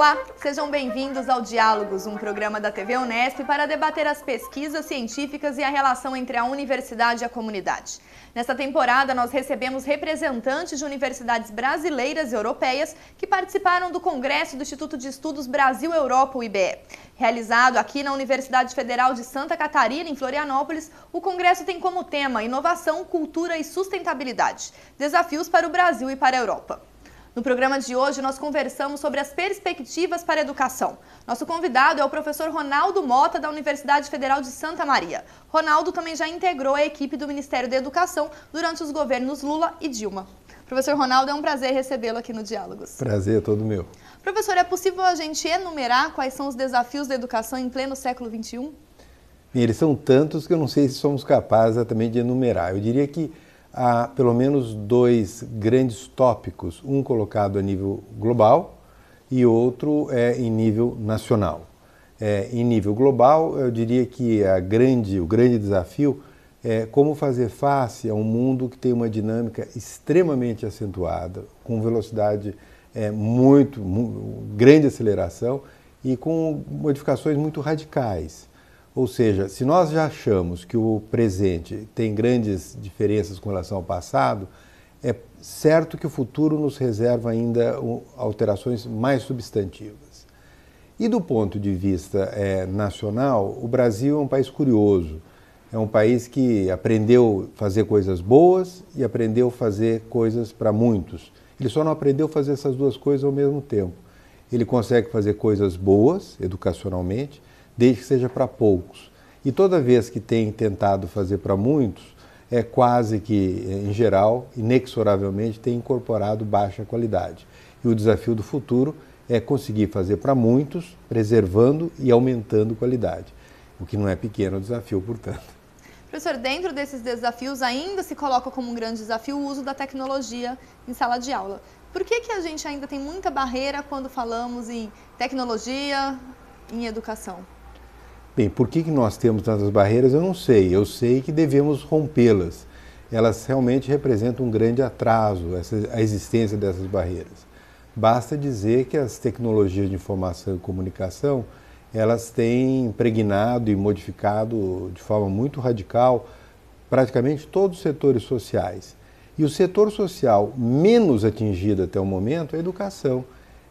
Olá, sejam bem-vindos ao Diálogos, um programa da TV Unesp para debater as pesquisas científicas e a relação entre a universidade e a comunidade. Nesta temporada, nós recebemos representantes de universidades brasileiras e europeias que participaram do Congresso do Instituto de Estudos Brasil-Europa, o IBE. Realizado aqui na Universidade Federal de Santa Catarina, em Florianópolis, o Congresso tem como tema Inovação, Cultura e Sustentabilidade Desafios para o Brasil e para a Europa. No programa de hoje, nós conversamos sobre as perspectivas para a educação. Nosso convidado é o professor Ronaldo Mota, da Universidade Federal de Santa Maria. Ronaldo também já integrou a equipe do Ministério da Educação durante os governos Lula e Dilma. Professor Ronaldo, é um prazer recebê-lo aqui no Diálogos. Prazer é todo meu. Professor, é possível a gente enumerar quais são os desafios da educação em pleno século XXI? Eles são tantos que eu não sei se somos capazes também de enumerar. Eu diria que há pelo menos dois grandes tópicos, um colocado a nível global e outro é em nível nacional. É, em nível global, eu diria que a grande, o grande desafio é como fazer face a um mundo que tem uma dinâmica extremamente acentuada, com velocidade é, muito, muito grande aceleração e com modificações muito radicais. Ou seja, se nós já achamos que o presente tem grandes diferenças com relação ao passado, é certo que o futuro nos reserva ainda alterações mais substantivas. E do ponto de vista é, nacional, o Brasil é um país curioso. É um país que aprendeu a fazer coisas boas e aprendeu a fazer coisas para muitos. Ele só não aprendeu a fazer essas duas coisas ao mesmo tempo. Ele consegue fazer coisas boas, educacionalmente, desde que seja para poucos. E toda vez que tem tentado fazer para muitos, é quase que, é, em geral, inexoravelmente, tem incorporado baixa qualidade. E o desafio do futuro é conseguir fazer para muitos, preservando e aumentando qualidade, o que não é pequeno desafio, portanto. Professor, dentro desses desafios, ainda se coloca como um grande desafio o uso da tecnologia em sala de aula. Por que, que a gente ainda tem muita barreira quando falamos em tecnologia, em educação? Bem, por que, que nós temos tantas barreiras? Eu não sei. Eu sei que devemos rompê-las. Elas realmente representam um grande atraso, essa, a existência dessas barreiras. Basta dizer que as tecnologias de informação e comunicação elas têm impregnado e modificado de forma muito radical praticamente todos os setores sociais. E o setor social menos atingido até o momento é a educação.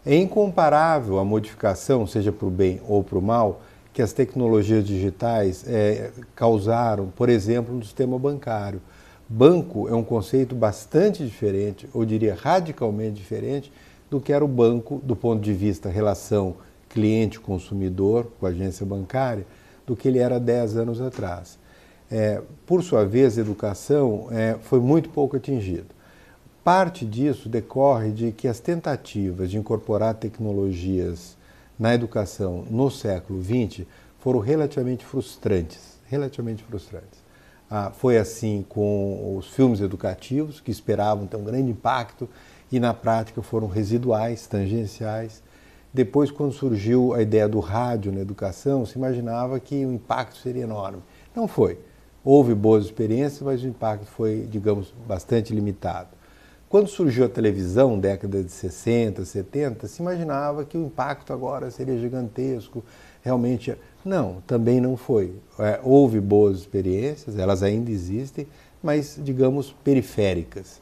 É incomparável a modificação, seja para o bem ou para o mal, que as tecnologias digitais é, causaram, por exemplo, no sistema bancário. Banco é um conceito bastante diferente, eu diria radicalmente diferente, do que era o banco do ponto de vista relação cliente-consumidor com a agência bancária, do que ele era 10 anos atrás. É, por sua vez, a educação é, foi muito pouco atingida. Parte disso decorre de que as tentativas de incorporar tecnologias na educação no século XX foram relativamente frustrantes, relativamente frustrantes. Ah, foi assim com os filmes educativos, que esperavam ter um grande impacto e na prática foram residuais, tangenciais. Depois, quando surgiu a ideia do rádio na educação, se imaginava que o impacto seria enorme. Não foi. Houve boas experiências, mas o impacto foi, digamos, bastante limitado. Quando surgiu a televisão, década de 60, 70, se imaginava que o impacto agora seria gigantesco, realmente. É. Não, também não foi. É, houve boas experiências, elas ainda existem, mas, digamos, periféricas.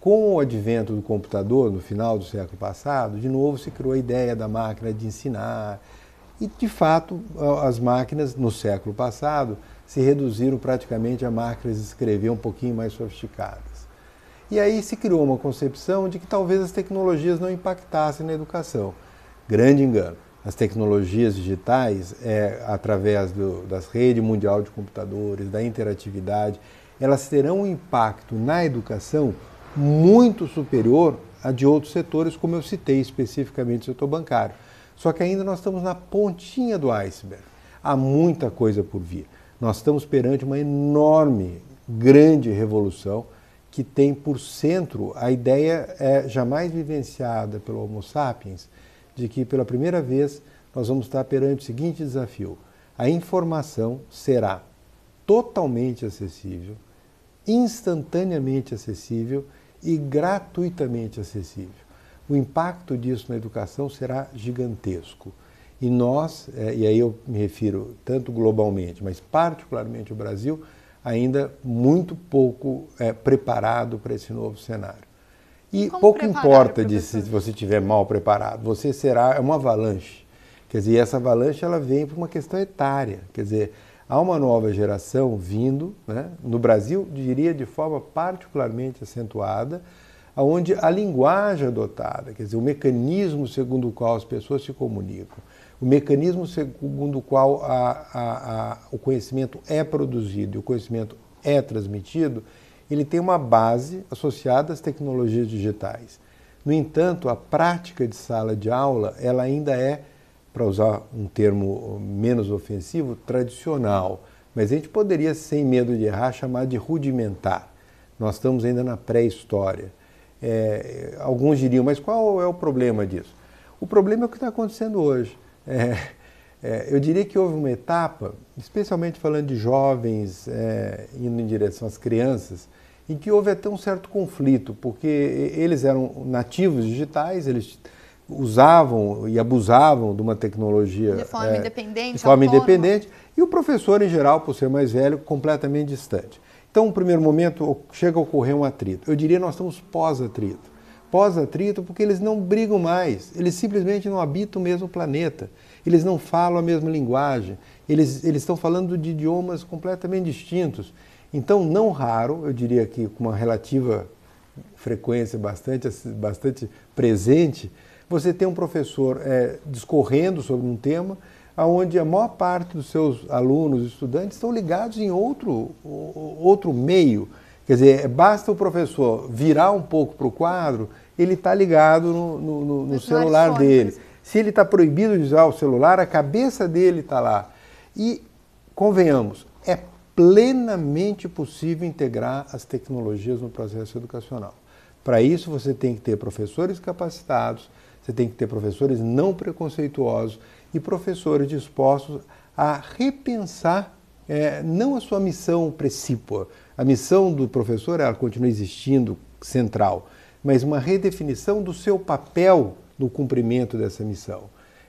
Com o advento do computador, no final do século passado, de novo se criou a ideia da máquina de ensinar. E, de fato, as máquinas, no século passado, se reduziram praticamente a máquinas de escrever um pouquinho mais sofisticadas. E aí se criou uma concepção de que talvez as tecnologias não impactassem na educação. Grande engano. As tecnologias digitais, é, através do, das redes mundial de computadores, da interatividade, elas terão um impacto na educação muito superior a de outros setores, como eu citei especificamente o setor bancário. Só que ainda nós estamos na pontinha do iceberg. Há muita coisa por vir. Nós estamos perante uma enorme, grande revolução que tem por centro a ideia é, jamais vivenciada pelo Homo sapiens de que pela primeira vez nós vamos estar perante o seguinte desafio: a informação será totalmente acessível, instantaneamente acessível e gratuitamente acessível. O impacto disso na educação será gigantesco. E nós, é, e aí eu me refiro tanto globalmente, mas particularmente o Brasil, ainda muito pouco é, preparado para esse novo cenário. E Como pouco importa de se você estiver mal preparado, você será é uma avalanche. Quer dizer, essa avalanche ela vem por uma questão etária. Quer dizer, há uma nova geração vindo, né, no Brasil, diria de forma particularmente acentuada, onde a linguagem adotada, quer dizer, o mecanismo segundo o qual as pessoas se comunicam, o mecanismo segundo o qual a, a, a, o conhecimento é produzido e o conhecimento é transmitido, ele tem uma base associada às tecnologias digitais. No entanto, a prática de sala de aula, ela ainda é, para usar um termo menos ofensivo, tradicional. Mas a gente poderia, sem medo de errar, chamar de rudimentar. Nós estamos ainda na pré-história. É, alguns diriam, mas qual é o problema disso? O problema é o que está acontecendo hoje. É, é, eu diria que houve uma etapa, especialmente falando de jovens é, indo em direção às crianças, em que houve até um certo conflito, porque eles eram nativos digitais, eles usavam e abusavam de uma tecnologia de forma é, independente, de forma independente, e o professor em geral, por ser mais velho, completamente distante. Então, no primeiro momento, chega a ocorrer um atrito. Eu diria nós estamos pós-atrito pós-atrito porque eles não brigam mais, eles simplesmente não habitam o mesmo planeta, eles não falam a mesma linguagem, eles, eles estão falando de idiomas completamente distintos. Então, não raro, eu diria que com uma relativa frequência bastante, bastante presente, você tem um professor é, discorrendo sobre um tema onde a maior parte dos seus alunos, estudantes, estão ligados em outro, outro meio Quer dizer, basta o professor virar um pouco para o quadro, ele está ligado no, no, no, no celular dele. Se ele está proibido de usar o celular, a cabeça dele está lá. E, convenhamos, é plenamente possível integrar as tecnologias no processo educacional. Para isso, você tem que ter professores capacitados, você tem que ter professores não preconceituosos e professores dispostos a repensar é, não a sua missão precípua, a missão do professor é ela continua existindo central, mas uma redefinição do seu papel no cumprimento dessa missão.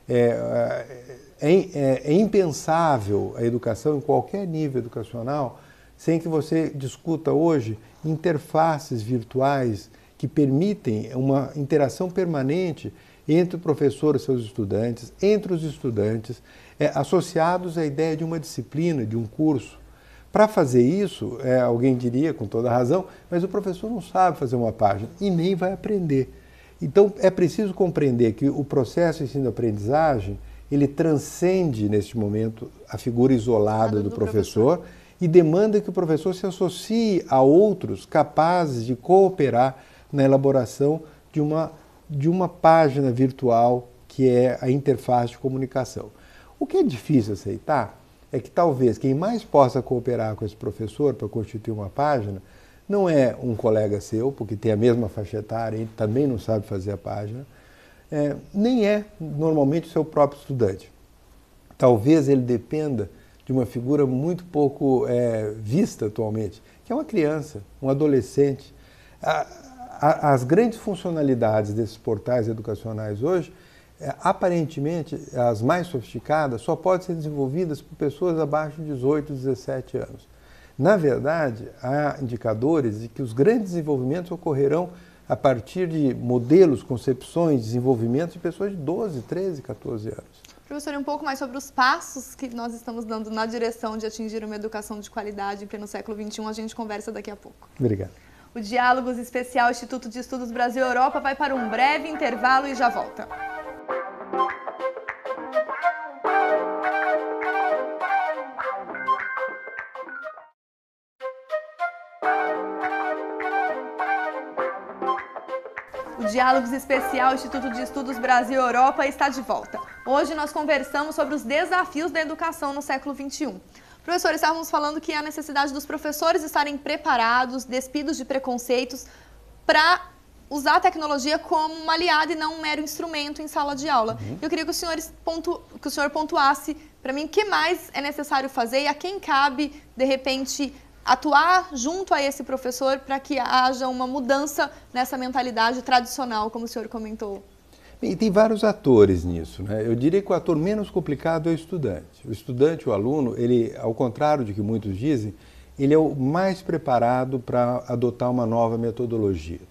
É é, é, é, é impensável a educação em qualquer nível educacional sem que você discuta hoje interfaces virtuais que permitem uma interação permanente entre o professor e seus estudantes, entre os estudantes, é, associados à ideia de uma disciplina, de um curso. Para fazer isso, é, alguém diria com toda razão, mas o professor não sabe fazer uma página e nem vai aprender. Então é preciso compreender que o processo de ensino-aprendizagem ele transcende neste momento a figura isolada do, do, professor, professor e demanda que o professor se associe a outros capazes de cooperar na elaboração de uma de uma página virtual que é a interface de comunicação. O que é difícil aceitar é que talvez quem mais possa cooperar com esse professor para constituir uma página não é um colega seu, porque tem a mesma faixa etária e também não sabe fazer a página, é, nem é normalmente o seu próprio estudante. Talvez ele dependa de uma figura muito pouco é, vista atualmente, que é uma criança, um adolescente. A, a, as grandes funcionalidades desses portais educacionais hoje é, aparentemente, as mais sofisticadas só podem ser desenvolvidas por pessoas abaixo de 18, 17 anos. Na verdade, há indicadores de que os grandes desenvolvimentos ocorrerão a partir de modelos, concepções, desenvolvimentos de pessoas de 12, 13, 14 anos. Professor, um pouco mais sobre os passos que nós estamos dando na direção de atingir uma educação de qualidade em pleno século XXI. A gente conversa daqui a pouco. Obrigado. O Diálogos Especial Instituto de Estudos Brasil-Europa vai para um breve intervalo e já volta. Diálogos Especial Instituto de Estudos Brasil Europa está de volta. Hoje nós conversamos sobre os desafios da educação no século XXI. Professor, estávamos falando que a necessidade dos professores estarem preparados, despidos de preconceitos, para usar a tecnologia como uma aliada e não um mero instrumento em sala de aula. Uhum. Eu queria que o senhor, pontu... que o senhor pontuasse para mim o que mais é necessário fazer e a quem cabe, de repente, atuar junto a esse professor para que haja uma mudança nessa mentalidade tradicional, como o senhor comentou? E tem vários atores nisso. Né? Eu diria que o ator menos complicado é o estudante. O estudante, o aluno, ele, ao contrário de que muitos dizem, ele é o mais preparado para adotar uma nova metodologia.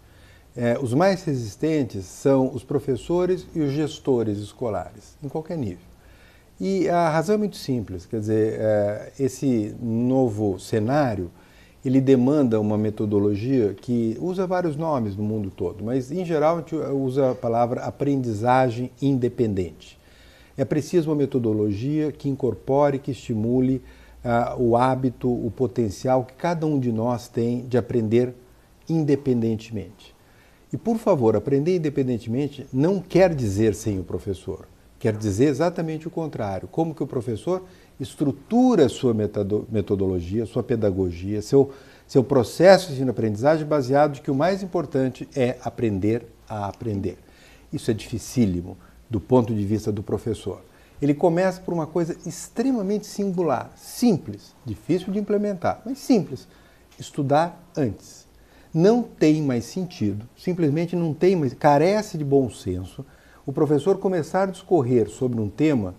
É, os mais resistentes são os professores e os gestores escolares, em qualquer nível. E a razão é muito simples, quer dizer, eh, esse novo cenário ele demanda uma metodologia que usa vários nomes no mundo todo, mas em geral a gente usa a palavra aprendizagem independente. É preciso uma metodologia que incorpore, que estimule ah, o hábito, o potencial que cada um de nós tem de aprender independentemente. E por favor, aprender independentemente não quer dizer sem o professor. Quero dizer exatamente o contrário. Como que o professor estrutura sua metodologia, sua pedagogia, seu, seu processo de ensino-aprendizagem baseado que o mais importante é aprender a aprender. Isso é dificílimo do ponto de vista do professor. Ele começa por uma coisa extremamente singular, simples, difícil de implementar, mas simples: estudar antes. Não tem mais sentido, simplesmente não tem mais, carece de bom senso o professor começar a discorrer sobre um tema,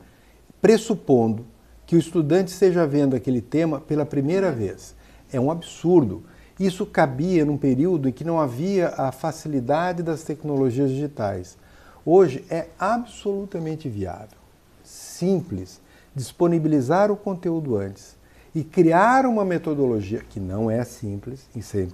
pressupondo que o estudante esteja vendo aquele tema pela primeira vez. É um absurdo. Isso cabia num período em que não havia a facilidade das tecnologias digitais. Hoje é absolutamente viável, simples, disponibilizar o conteúdo antes e criar uma metodologia que não é simples em ser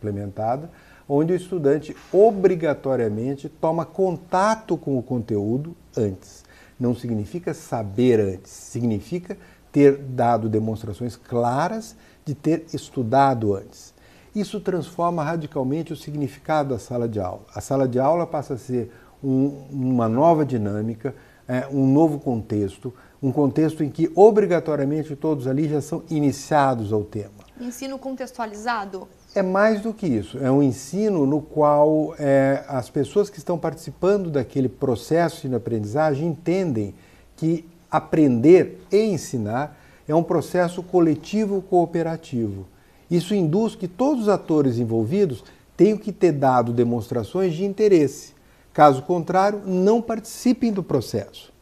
implementada, onde o estudante obrigatoriamente toma contato com o conteúdo antes. Não significa saber antes, significa ter dado demonstrações claras de ter estudado antes. Isso transforma radicalmente o significado da sala de aula. A sala de aula passa a ser um, uma nova dinâmica, é, um novo contexto, um contexto em que obrigatoriamente todos ali já são iniciados ao tema. Ensino contextualizado? É mais do que isso, é um ensino no qual é, as pessoas que estão participando daquele processo de aprendizagem entendem que aprender e ensinar é um processo coletivo cooperativo. Isso induz que todos os atores envolvidos tenham que ter dado demonstrações de interesse. Caso contrário, não participem do processo.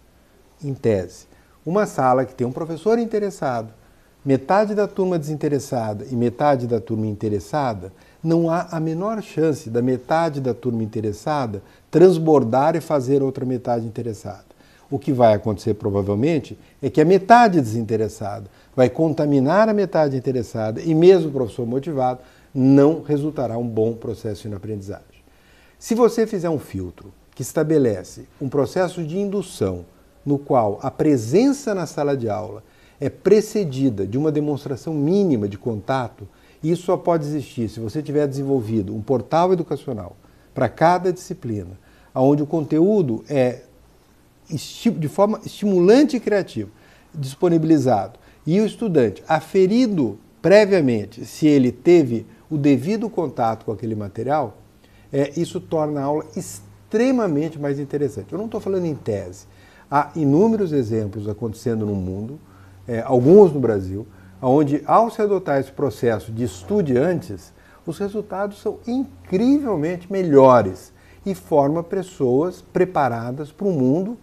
Em tese, uma sala que tem um professor interessado, metade da turma desinteressada e metade da turma interessada, não há a menor chance da metade da turma interessada transbordar e fazer outra metade interessada. O que vai acontecer provavelmente é que a metade desinteressada vai contaminar a metade interessada e mesmo o professor motivado não resultará um bom processo de aprendizagem. Se você fizer um filtro que estabelece um processo de indução no qual a presença na sala de aula é precedida de uma demonstração mínima de contato, isso só pode existir se você tiver desenvolvido um portal educacional para cada disciplina, onde o conteúdo é de forma estimulante e criativa, disponibilizado, e o estudante aferido previamente se ele teve o devido contato com aquele material, é, isso torna a aula extremamente mais interessante. Eu não estou falando em tese. Há inúmeros exemplos acontecendo no mundo é, alguns no Brasil, onde ao se adotar esse processo de estude antes, os resultados são incrivelmente melhores e forma pessoas preparadas para um mundo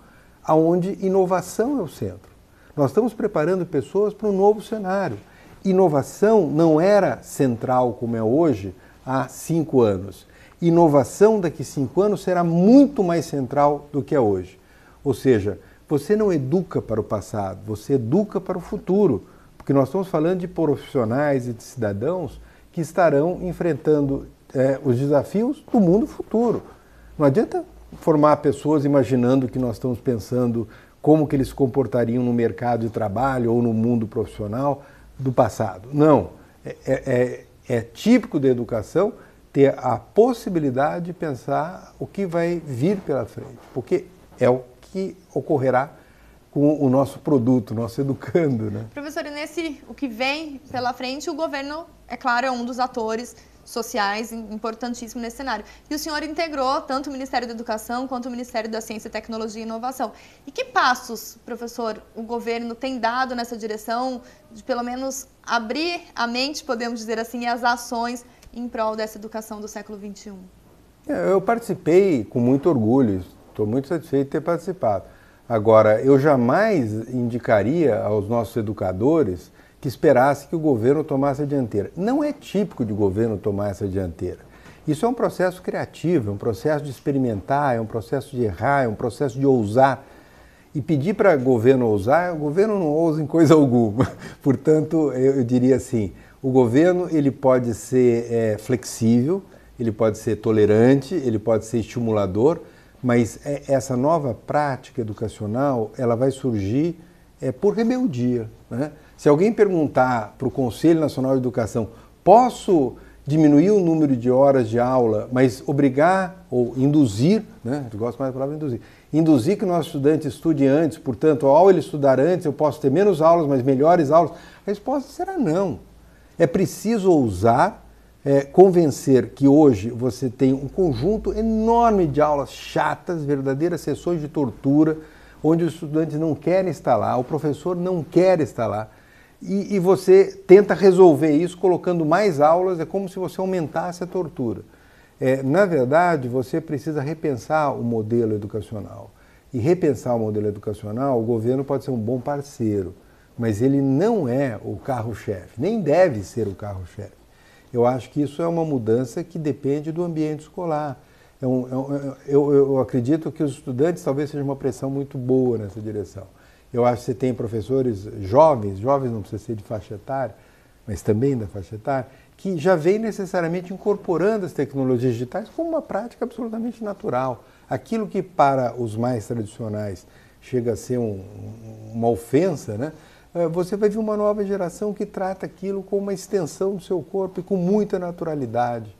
onde inovação é o centro. Nós estamos preparando pessoas para um novo cenário. Inovação não era central como é hoje há cinco anos. Inovação daqui cinco anos será muito mais central do que é hoje. Ou seja, você não educa para o passado, você educa para o futuro, porque nós estamos falando de profissionais e de cidadãos que estarão enfrentando é, os desafios do mundo futuro. Não adianta formar pessoas imaginando que nós estamos pensando como que eles se comportariam no mercado de trabalho ou no mundo profissional do passado. Não. É, é, é, é típico da educação ter a possibilidade de pensar o que vai vir pela frente, porque é o que ocorrerá com o nosso produto, nosso educando, né? Professor, e nesse o que vem pela frente, o governo, é claro, é um dos atores sociais importantíssimo nesse cenário. E o senhor integrou tanto o Ministério da Educação quanto o Ministério da Ciência, Tecnologia e Inovação. E que passos, professor, o governo tem dado nessa direção de pelo menos abrir a mente, podemos dizer assim, e as ações em prol dessa educação do século XXI? É, eu participei com muito orgulho, Estou muito satisfeito de ter participado. Agora, eu jamais indicaria aos nossos educadores que esperasse que o governo tomasse a dianteira. Não é típico de governo tomar essa dianteira. Isso é um processo criativo, é um processo de experimentar, é um processo de errar, é um processo de ousar. E pedir para o governo ousar, o governo não ousa em coisa alguma. Portanto, eu diria assim, o governo ele pode ser é, flexível, ele pode ser tolerante, ele pode ser estimulador, mas é, essa nova prática educacional, ela vai surgir é, por rebeldia. Né? Se alguém perguntar para o Conselho Nacional de Educação, posso diminuir o número de horas de aula, mas obrigar ou induzir, né? eu gosto mais da palavra induzir, induzir que o nosso estudante estude antes, portanto, ao ele estudar antes, eu posso ter menos aulas, mas melhores aulas? A resposta será não. É preciso ousar é, convencer que hoje você tem um conjunto enorme de aulas chatas, verdadeiras sessões de tortura, onde os estudantes não querem estar lá, o professor não quer estar lá. E, e você tenta resolver isso colocando mais aulas, é como se você aumentasse a tortura. É, na verdade, você precisa repensar o modelo educacional. E repensar o modelo educacional, o governo pode ser um bom parceiro, mas ele não é o carro-chefe, nem deve ser o carro-chefe. Eu acho que isso é uma mudança que depende do ambiente escolar. É, é um, é um, eu, eu, acredito que os estudantes talvez seja uma pressão muito boa nessa direção. Eu acho que você tem professores jovens, jovens não precisa ser de faixa etária, mas também da faixa etária, que já vem necessariamente incorporando as tecnologias digitais como uma prática absolutamente natural. Aquilo que para os mais tradicionais chega a ser um, uma ofensa, né? É, você vai ver uma nova geração que trata aquilo como uma extensão do seu corpo e com muita naturalidade.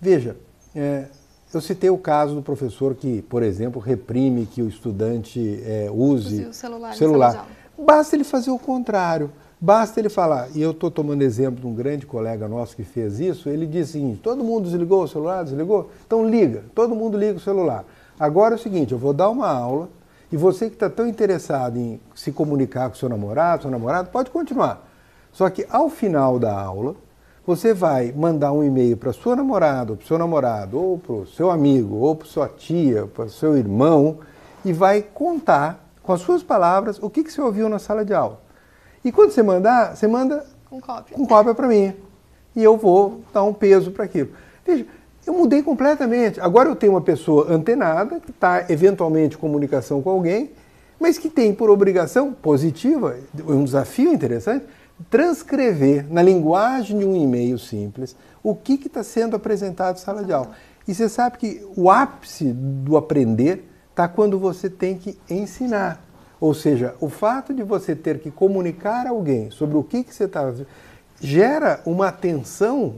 Veja, é, eu citei o caso do professor que, por exemplo, reprime que o estudante é, use, o celular. celular. Basta ele fazer o contrário. Basta ele falar, e eu estou tomando exemplo de um grande colega nosso que fez isso, ele disse o seguinte, todo mundo desligou o celular, desligou? Então liga, todo mundo liga o celular. Agora é o seguinte, eu vou dar uma aula, e você que está tão interessado em se comunicar com seu namorado, sua namorada, pode continuar. Só que ao final da aula, você vai mandar um e-mail para sua namorada, para para seu namorado, ou para o seu amigo, ou para sua tia, para o seu irmão, e vai contar com as suas palavras o que, que você ouviu na sala de aula. E quando você mandar, você manda com cópia, com cópia para mim. E eu vou dar um peso para aquilo. Veja, eu mudei completamente. Agora eu tenho uma pessoa antenada, que está eventualmente em comunicação com alguém, mas que tem por obrigação positiva, um desafio interessante, transcrever na linguagem de um e-mail simples o que está sendo apresentado em sala de aula. E você sabe que o ápice do aprender está quando você tem que ensinar. Ou seja, o fato de você ter que comunicar a alguém sobre o que, que você está. gera uma atenção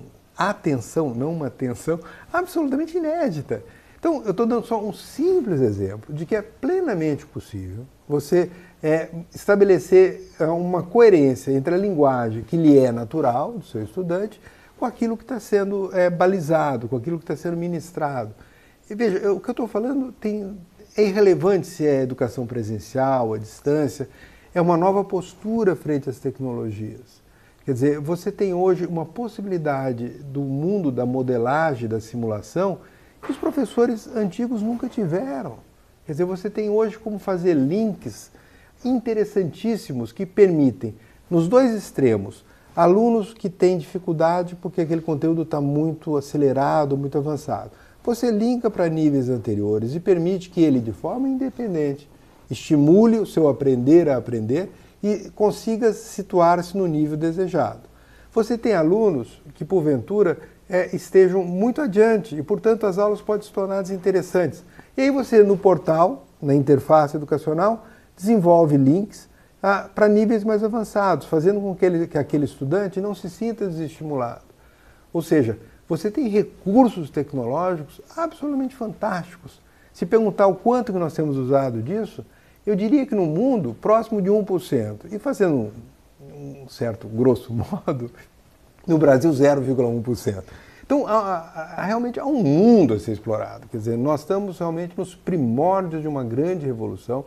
atenção, não uma atenção absolutamente inédita. Então, eu estou dando só um simples exemplo de que é plenamente possível você é, estabelecer é, uma coerência entre a linguagem que lhe é natural, do seu estudante, com aquilo que está sendo é, balizado, com aquilo que está sendo ministrado. E veja, eu, o que eu estou falando tem, é irrelevante se é educação presencial, à distância, é uma nova postura frente às tecnologias. Quer dizer, você tem hoje uma possibilidade do mundo da modelagem, da simulação, que os professores antigos nunca tiveram. Quer dizer, você tem hoje como fazer links interessantíssimos que permitem, nos dois extremos, alunos que têm dificuldade porque aquele conteúdo está muito acelerado, muito avançado. Você linka para níveis anteriores e permite que ele, de forma independente, estimule o seu aprender a aprender e consiga situar-se no nível desejado. Você tem alunos que, porventura, é, estejam muito adiante e, portanto, as aulas podem se tornar desinteressantes. E aí você, no portal, na interface educacional, desenvolve links ah, para níveis mais avançados, fazendo com que, ele, que aquele estudante não se sinta desestimulado. Ou seja, você tem recursos tecnológicos absolutamente fantásticos. Se perguntar o quanto que nós temos usado disso, eu diria que no mundo, próximo de 1%. E fazendo um certo grosso modo, no Brasil, 0,1%. Então, há, há, realmente há um mundo a ser explorado. Quer dizer, nós estamos realmente nos primórdios de uma grande revolução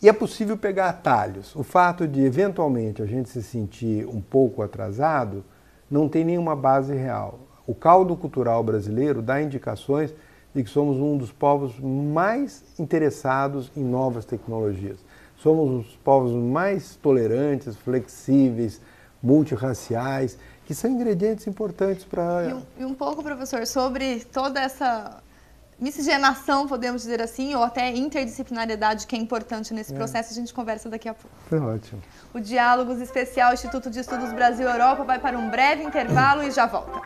e é possível pegar atalhos. O fato de, eventualmente, a gente se sentir um pouco atrasado não tem nenhuma base real. O caldo cultural brasileiro dá indicações e que somos um dos povos mais interessados em novas tecnologias. Somos os povos mais tolerantes, flexíveis, multirraciais, que são ingredientes importantes para. E, um, e um pouco, professor, sobre toda essa miscigenação, podemos dizer assim, ou até interdisciplinariedade, que é importante nesse é. processo, a gente conversa daqui a pouco. Foi ótimo. O Diálogos Especial Instituto de Estudos Brasil-Europa vai para um breve intervalo e já volta.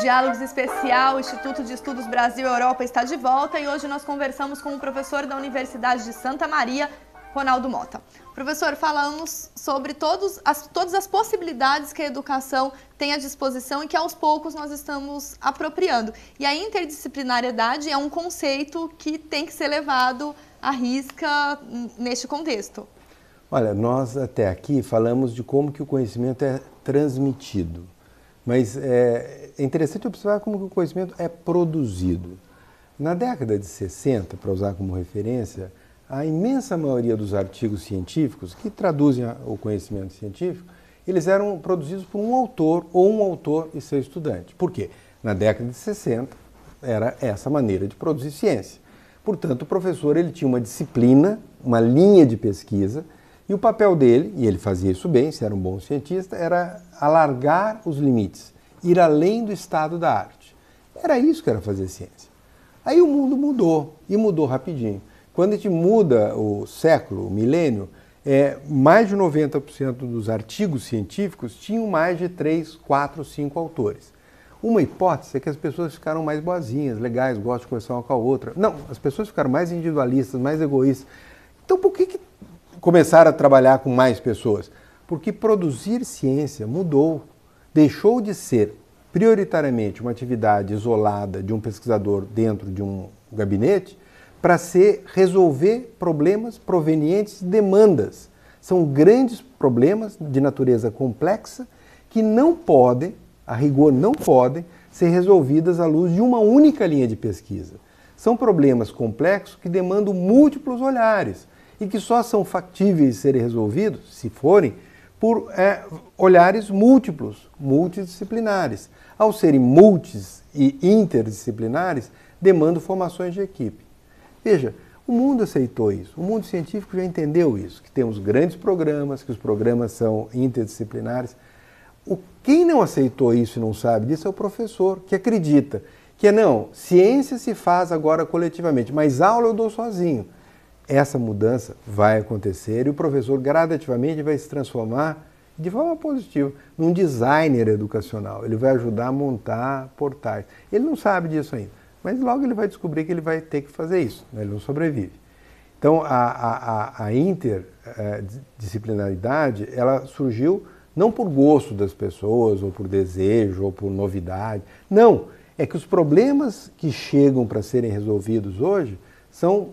Diálogos Especial, Instituto de Estudos Brasil Europa está de volta e hoje nós conversamos com o professor da Universidade de Santa Maria, Ronaldo Mota. Professor, falamos sobre todos as, todas as possibilidades que a educação tem à disposição e que aos poucos nós estamos apropriando. E a interdisciplinariedade é um conceito que tem que ser levado à risca hum, neste contexto. Olha, nós até aqui falamos de como que o conhecimento é transmitido. Mas é, é, interessante observar como o conhecimento é produzido. Na década de 60, para usar como referência, a imensa maioria dos artigos científicos que traduzem o conhecimento científico, eles eram produzidos por um autor ou um autor e seu estudante. Por quê? Na década de 60 era essa maneira de produzir ciência. Portanto, o professor ele tinha uma disciplina, uma linha de pesquisa e o papel dele, e ele fazia isso bem, se era um bom cientista, era alargar os limites, ir além do estado da arte. Era isso que era fazer ciência. Aí o mundo mudou, e mudou rapidinho. Quando a gente muda o século, o milênio, é, mais de 90% dos artigos científicos tinham mais de 3, 4, 5 autores. Uma hipótese é que as pessoas ficaram mais boazinhas, legais, gostam de conversar uma com a outra. Não, as pessoas ficaram mais individualistas, mais egoístas. Então por que, que começar a trabalhar com mais pessoas? Porque produzir ciência mudou, deixou de ser prioritariamente uma atividade isolada de um pesquisador dentro de um gabinete para ser resolver problemas provenientes de demandas. São grandes problemas de natureza complexa que não podem, a rigor não podem, ser resolvidas à luz de uma única linha de pesquisa. São problemas complexos que demandam múltiplos olhares e que só são factíveis de serem resolvidos, se forem, por é, olhares múltiplos, multidisciplinares. Ao serem multis e interdisciplinares, demandam formações de equipe. Veja, o mundo aceitou isso, o mundo científico já entendeu isso, que temos grandes programas, que os programas são interdisciplinares. O, quem não aceitou isso e não sabe disso é o professor, que acredita que é, não, ciência se faz agora coletivamente, mas aula eu dou sozinho essa mudança vai acontecer e o professor gradativamente vai se transformar de forma positiva num designer educacional. Ele vai ajudar a montar portais. Ele não sabe disso ainda, mas logo ele vai descobrir que ele vai ter que fazer isso, né? ele não sobrevive. Então, a, a, a, a interdisciplinaridade eh, ela surgiu não por gosto das pessoas, ou por desejo, ou por novidade. Não, é que os problemas que chegam para serem resolvidos hoje são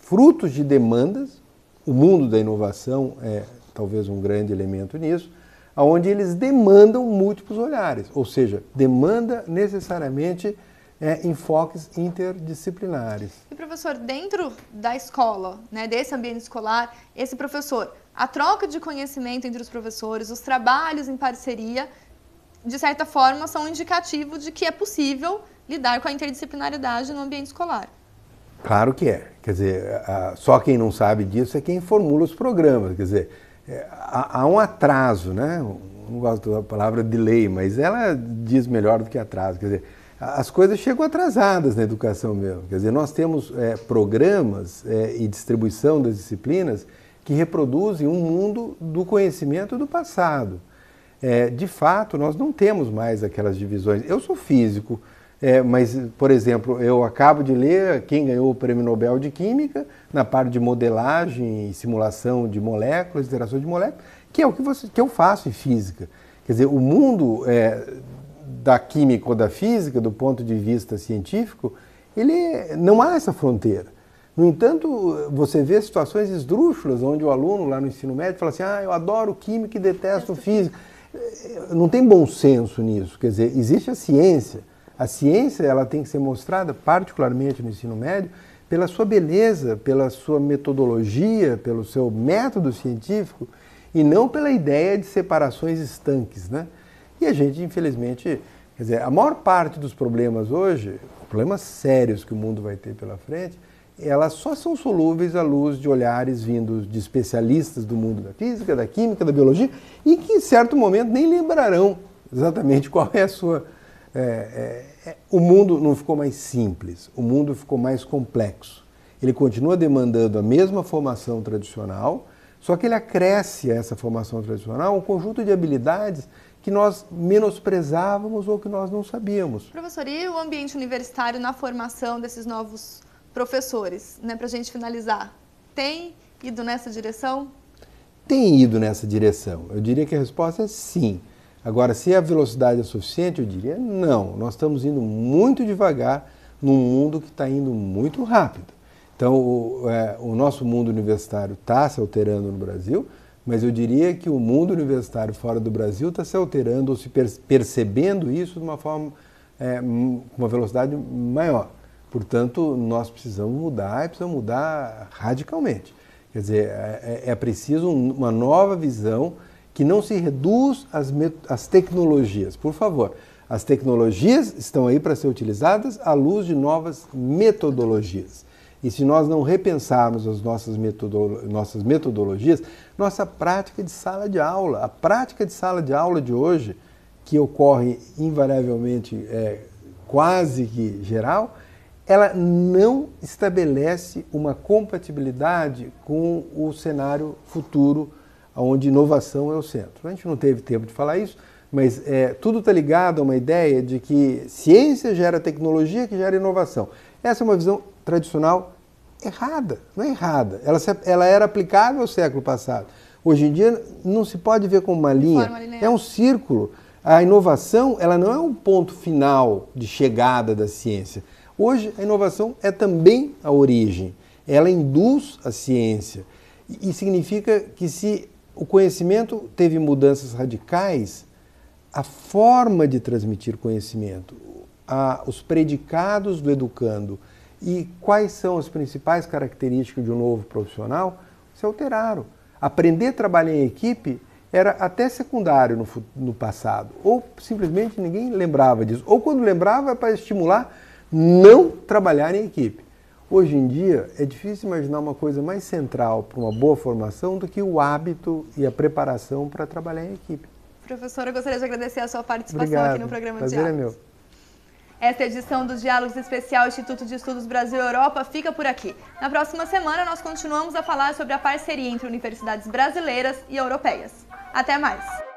frutos de demandas, o mundo da inovação é talvez um grande elemento nisso, aonde eles demandam múltiplos olhares, ou seja, demanda necessariamente é, enfoques interdisciplinares. E professor, dentro da escola, né, desse ambiente escolar, esse professor, a troca de conhecimento entre os professores, os trabalhos em parceria, de certa forma, são um indicativo de que é possível lidar com a interdisciplinaridade no ambiente escolar. Claro que é. Quer dizer, só quem não sabe disso é quem formula os programas. Quer dizer, é, há um atraso, né? Não gosto da palavra delay, mas ela diz melhor do que atraso. Quer dizer, as coisas chegam atrasadas na educação mesmo. Quer dizer, nós temos é, programas é, e distribuição das disciplinas que reproduzem um mundo do conhecimento do passado. É, de fato, nós não temos mais aquelas divisões. Eu sou físico, é, mas, por exemplo, eu acabo de ler quem ganhou o Prêmio Nobel de Química na parte de modelagem e simulação de moléculas, interação de moléculas, que é o que, você, que eu faço em física. Quer dizer, o mundo é, da química ou da física, do ponto de vista científico, ele não há essa fronteira. No entanto, você vê situações esdrúxulas onde o aluno lá no ensino médio fala assim: ah, eu adoro química e detesto física. Não tem bom senso nisso. Quer dizer, existe a ciência. A ciência ela tem que ser mostrada, particularmente no ensino médio, pela sua beleza, pela sua metodologia, pelo seu método científico e não pela ideia de separações estanques, né? E a gente, infelizmente, quer dizer, a maior parte dos problemas hoje, problemas sérios que o mundo vai ter pela frente, elas só são solúveis à luz de olhares vindos de especialistas do mundo da física, da química, da biologia e que em certo momento nem lembrarão exatamente qual é a sua é, é, é, o mundo não ficou mais simples, o mundo ficou mais complexo. Ele continua demandando a mesma formação tradicional, só que ele acresce a essa formação tradicional um conjunto de habilidades que nós menosprezávamos ou que nós não sabíamos. Professor, e o ambiente universitário na formação desses novos professores, né, para a gente finalizar? Tem ido nessa direção? Tem ido nessa direção. Eu diria que a resposta é sim. Agora, se a velocidade é suficiente, eu diria não. Nós estamos indo muito devagar num mundo que está indo muito rápido. Então, o, é, o nosso mundo universitário está se alterando no Brasil, mas eu diria que o mundo universitário fora do Brasil está se alterando ou se per percebendo isso de uma forma, é, uma velocidade maior. Portanto, nós precisamos mudar e precisamos mudar radicalmente. Quer dizer, é, é, é preciso uma nova visão que não se reduz às, às tecnologias. Por favor, as tecnologias estão aí para ser utilizadas à luz de novas metodologias. E se nós não repensarmos as nossas, metodolo nossas metodologias, nossa prática de sala de aula, a prática de sala de aula de hoje, que ocorre invariavelmente é, quase que geral, ela não estabelece uma compatibilidade com o cenário futuro onde inovação é o centro. A gente não teve tempo de falar isso, mas é, tudo está ligado a uma ideia de que ciência gera tecnologia que gera inovação. Essa é uma visão tradicional errada, não é errada. Ela, se, ela era aplicável ao século passado. Hoje em dia não se pode ver como uma linha, é um círculo. A inovação ela não é um ponto final de chegada da ciência. Hoje a inovação é também a origem. Ela induz a ciência e significa que se o conhecimento teve mudanças radicais, a forma de transmitir conhecimento, a, os predicados do educando e quais são as principais características de um novo profissional se alteraram. Aprender a trabalhar em equipe era até secundário no, no passado, ou simplesmente ninguém lembrava disso, ou quando lembrava é para estimular não trabalhar em equipe. Hoje em dia, é difícil imaginar uma coisa mais central para uma boa formação do que o hábito e a preparação para trabalhar em equipe. Professora, eu gostaria de agradecer a sua participação Obrigado. aqui no programa Prazer é Diálogos. É meu. Esta é edição dos Diálogos Especial Instituto de Estudos Brasil Europa fica por aqui. Na próxima semana, nós continuamos a falar sobre a parceria entre universidades brasileiras e europeias. Até mais!